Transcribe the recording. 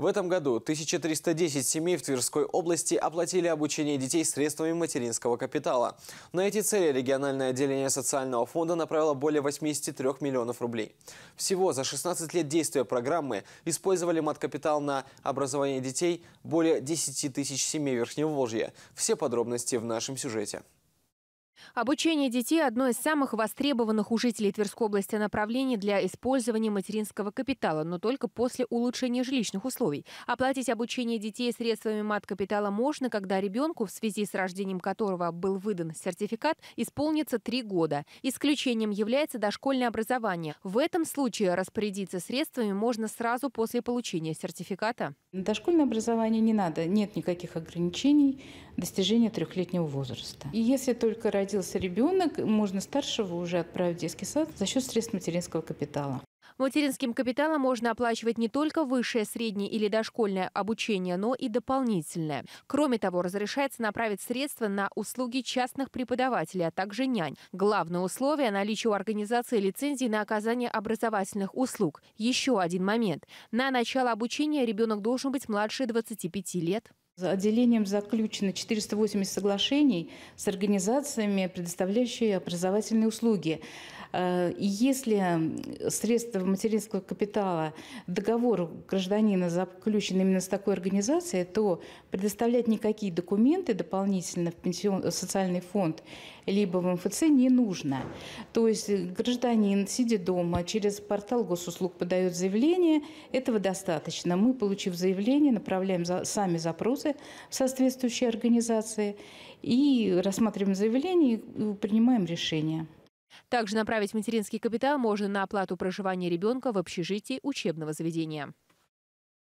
В этом году 1310 семей в Тверской области оплатили обучение детей средствами материнского капитала. На эти цели региональное отделение социального фонда направило более 83 миллионов рублей. Всего за 16 лет действия программы использовали маткапитал на образование детей более 10 тысяч семей Верхневолжья. Все подробности в нашем сюжете. Обучение детей – одно из самых востребованных у жителей Тверской области направлений для использования материнского капитала, но только после улучшения жилищных условий. Оплатить обучение детей средствами мат-капитала можно, когда ребенку, в связи с рождением которого был выдан сертификат, исполнится три года. Исключением является дошкольное образование. В этом случае распорядиться средствами можно сразу после получения сертификата. На дошкольное образование не надо, нет никаких ограничений достижения трехлетнего возраста. И если только родители родился ребенок, можно старшего уже отправить в детский сад за счет средств материнского капитала. Материнским капиталом можно оплачивать не только высшее, среднее или дошкольное обучение, но и дополнительное. Кроме того, разрешается направить средства на услуги частных преподавателей, а также нянь. Главное условие – наличие у организации лицензии на оказание образовательных услуг. Еще один момент. На начало обучения ребенок должен быть младше 25 лет. За отделением заключено 480 соглашений с организациями, предоставляющими образовательные услуги. Э, и если средства материнского капитала, договор гражданина заключен именно с такой организацией, то предоставлять никакие документы дополнительно в пенсион, социальный фонд либо в МФЦ не нужно. То есть гражданин, сидя дома, через портал госуслуг подает заявление, этого достаточно. Мы, получив заявление, направляем сами запросы документы в соответствующей организации и рассматриваем заявление и принимаем решение. Также направить материнский капитал можно на оплату проживания ребенка в общежитии учебного заведения.